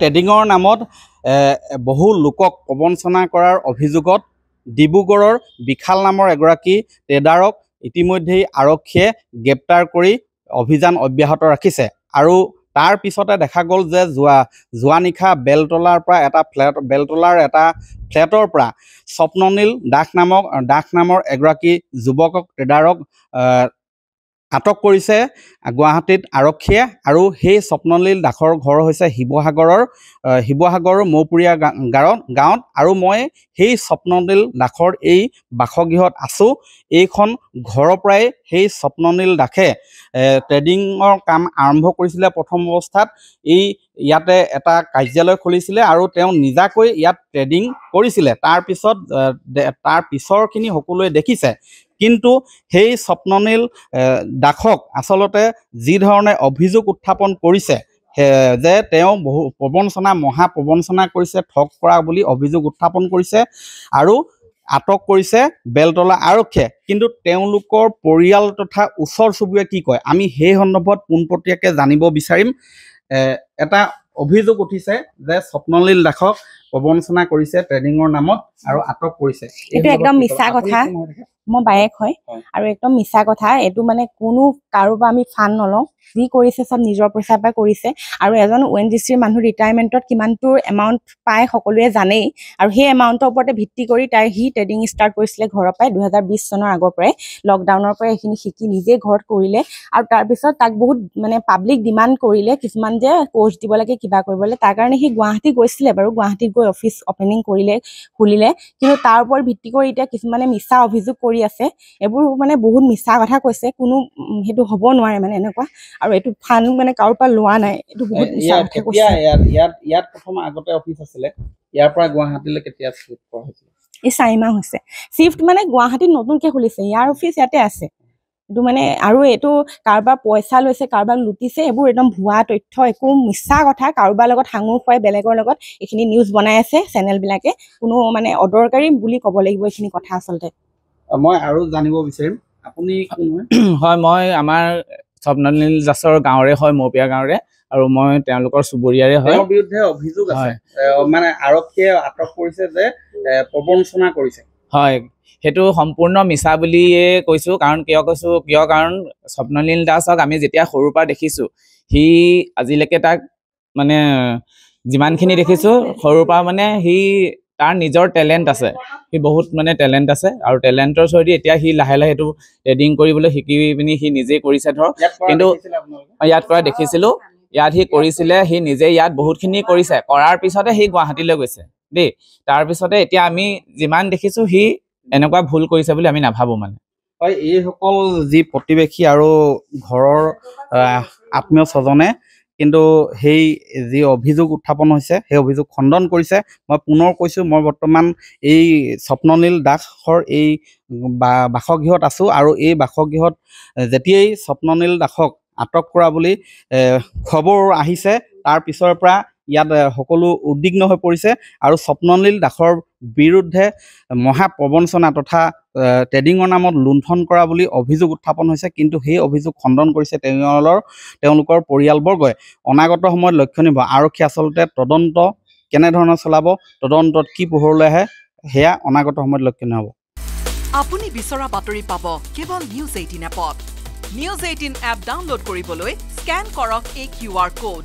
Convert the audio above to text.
ট্ৰেডিঙৰ নামত বহু লোকক প্ৰবঞ্চনা কৰাৰ অভিযোগত ডিব্ৰুগড়ৰ বিশাল নামৰ এগৰাকী ট্ৰেডাৰক ইতিমধ্যেই আৰক্ষীয়ে গ্ৰেপ্তাৰ কৰি অভিযান অব্যাহত ৰাখিছে আৰু তাৰ পিছতে দেখা গ'ল যে যোৱা যোৱা নিশা বেলতলাৰ পৰা এটা ফ্লেট বেলতলাৰ এটা ফ্লেটৰ পৰা স্বপ্ননীল দাস নামক দাস নামৰ এগৰাকী যুৱকক ট্ৰেডাৰক আটক কৰিছে গুৱাহাটীত আৰক্ষীয়ে আৰু সেই স্বপ্নলীল দাসৰ ঘৰ হৈছে শিৱসাগৰৰ শিৱসাগৰৰ মৌপুৰীয়া গাঁৱত গাঁৱত আৰু মই সেই স্বপ্নলীল দাসৰ এই বাসগৃহত আছোঁ এইখন ঘৰৰ পৰাই সেই স্বপ্নলীল দাসে ট্ৰেডিঙৰ কাম আৰম্ভ কৰিছিলে প্ৰথম অৱস্থাত এই ইয়াতে এটা কাৰ্যালয় খুলিছিলে আৰু তেওঁ নিজাকৈ ইয়াত ট্ৰেডিং কৰিছিলে তাৰপিছত তাৰ পিছৰখিনি সকলোৱে দেখিছে কিন্তু সেই স্বপ্ননীল দাসক আচলতে যিধৰণে অভিযোগ উত্থাপন কৰিছে যে তেওঁ বহু প্ৰবঞ্চনা মহাপ্ৰবঞ্চনা কৰিছে ঠগ কৰা বুলি অভিযোগ উত্থাপন কৰিছে আৰু আটক কৰিছে বেলতলা আৰক্ষীয়ে কিন্তু তেওঁলোকৰ পৰিয়াল তথা ওচৰ চুবুৰীয়া কি কয় আমি সেই সন্দৰ্ভত পোনপটীয়াকৈ জানিব বিচাৰিম এটা অভিযোগ উঠিছে যে স্বপ্নলীল দাসক প্ৰবঞ্চনা কৰিছে ট্ৰেনিঙৰ নামত আৰু আটক কৰিছে এইটো একদম মিছা কথা মই বায়েক হয় আৰু একদম মিছা কথা এইটো মানে কোনো কাৰোবাৰ আমি ফান নলওঁ যি কৰিছে চব নিজৰ পইচাৰ পৰা কৰিছে আৰু এজন অ' এন জি চিৰ মানুহ ৰিটায়াৰমেণ্টত কিমানটো এমাউণ্ট পায় সকলোৱে জানেই আৰু সেই এমাউণ্টৰ ওপৰতে ভিত্তি কৰি তাই সি ট্ৰেডিং ষ্টাৰ্ট কৰিছিলে ঘৰৰ পৰাই দুহেজাৰ বিছ চনৰ আগৰ পৰাই লকডাউনৰ পৰা এইখিনি শিকি নিজে ঘৰত কৰিলে আৰু তাৰপিছত তাক বহুত মানে পাব্লিক ডিমাণ্ড কৰিলে কিছুমান যে কোৰ্চ দিব লাগে কিবা কৰিব লাগে তাৰ কাৰণে সি গুৱাহাটী গৈছিলে বাৰু গুৱাহাটীত গৈ অফিচ অপেনিং কৰিলে খুলিলে কিন্তু তাৰ ওপৰত ভিত্তি কৰি এতিয়া কিছুমানে মিছা অভিযোগ কৰি কৰি আছে এইবোৰ মানে বহুত মিছা কথা কৈছে কোনো সেইটো হ'ব নোৱাৰে মানে এনেকুৱা আৰু এইটো ফাণ্ড মানে কাৰো পৰা লোৱা নাই এইটো বহুত ইয়াত প্ৰথম আগতে অফিচ আছিলে ইয়াৰ পৰা গুৱাহাটীলৈ কেতিয়া শ্বিফ্ট কৰা হৈছিল হৈছে শ্বিফ্ট মানে গুৱাহাটীত নতুনকৈ খুলিছে ইয়াৰ অফিচ ইয়াতে আছে এইটো মানে আৰু এইটো কাৰোবাৰ পইচা লৈছে কাৰোবাৰ লুটিছে এইবোৰ একদম ভুৱা তথ্য একো মিছা কথা কাৰোবাৰ লগত সাঙুৰ খুৱাই বেলেগৰ লগত এইখিনি নিউজ বনাই আছে চেনেলবিলাকে কোনো মানে অদৰকাৰী বুলি ক'ব লাগিব এইখিনি কথা আচলতে মই আৰু জানিব বিচাৰিম আপুনি হয় মই আমাৰ স্বপ্নীল দাসৰ গাঁৱৰে হয় মৌপিয়া গাঁৱৰে আৰু মই তেওঁলোকৰ চুবুৰীয়াৰে হয় বিৰুদ্ধে অভিযোগ আছে মানে আৰক্ষীয়ে আটক কৰিছে যে প্ৰবঞ্চনা কৰিছে হয় সেইটো সম্পূৰ্ণ মিছা বুলিয়ে কৈছোঁ কাৰণ কিয় কৈছোঁ কিয় কাৰণ স্বপ্নীল দাসক আমি যেতিয়া সৰুৰ পৰা দেখিছোঁ সি আজিলৈকে তাক মানে যিমানখিনি দেখিছোঁ সৰুৰ পৰা মানে সি তার নিজের টেলেন্ট আছে সি বহুত মানে টেলেন্ট আছে আর টেলেন্টর সহি এটা সি লাহে লাহে ট্রেডিং করবলে শিকি পিনি সি নিজে করেছে ধর কিন্তু ইয়াত করা দেখিছিল ইয়াত সি করেছিল সি নিজে ইয়াত বহুতখিনি করেছে করার পিছতে সি গুয়াহাটিলে গেছে দে তার পিছতে এটা আমি যিমান দেখিছো সি এনেকা ভুল করেছে বলে আমি নাভাবো মানে হয় এই সকল যে প্রতিবেশী আর ঘরের আত্মীয় স্বজনে কিন্তু সেই যি অভিযোগ উত্থাপন হৈছে সেই অভিযোগ খণ্ডন কৰিছে মই পুনৰ কৈছোঁ মই বৰ্তমান এই স্বপ্ননীল দাসৰ এই বা বাসগৃহত আছোঁ আৰু এই বাসগৃহত যেতিয়াই স্বপ্ননীল দাসক আটক কৰা বুলি খবৰ আহিছে তাৰ পিছৰ পৰা ইয়াত সকলো উদ্বিগ্ন হৈ পৰিছে আৰু স্বপ্নলীল দাসৰ বিৰুদ্ধে মহাপ্ৰবঞ্চনা তথা টেডিঙৰ নামত লুণ্ঠন কৰা বুলি অভিযোগ উত্থাপন হৈছে কিন্তু সেই অভিযোগ খণ্ডন কৰিছে তেওঁলোকৰ তেওঁলোকৰ পৰিয়ালবৰ্গই অনাগত সময়ত লক্ষণীয় আৰক্ষী আচলতে তদন্ত কেনেধৰণে চলাব তদন্তত কি পোহৰলৈ আহে সেয়া অনাগত সময়ত লক্ষণীয় হ'ব আপুনি বিচৰা বাতৰি পাব কেৱল নিউজ এইটিন এপত নিউজ এইটিন এপ ডাউনলোড কৰিবলৈ স্কেন কৰক এই কিউ আৰ ক'ড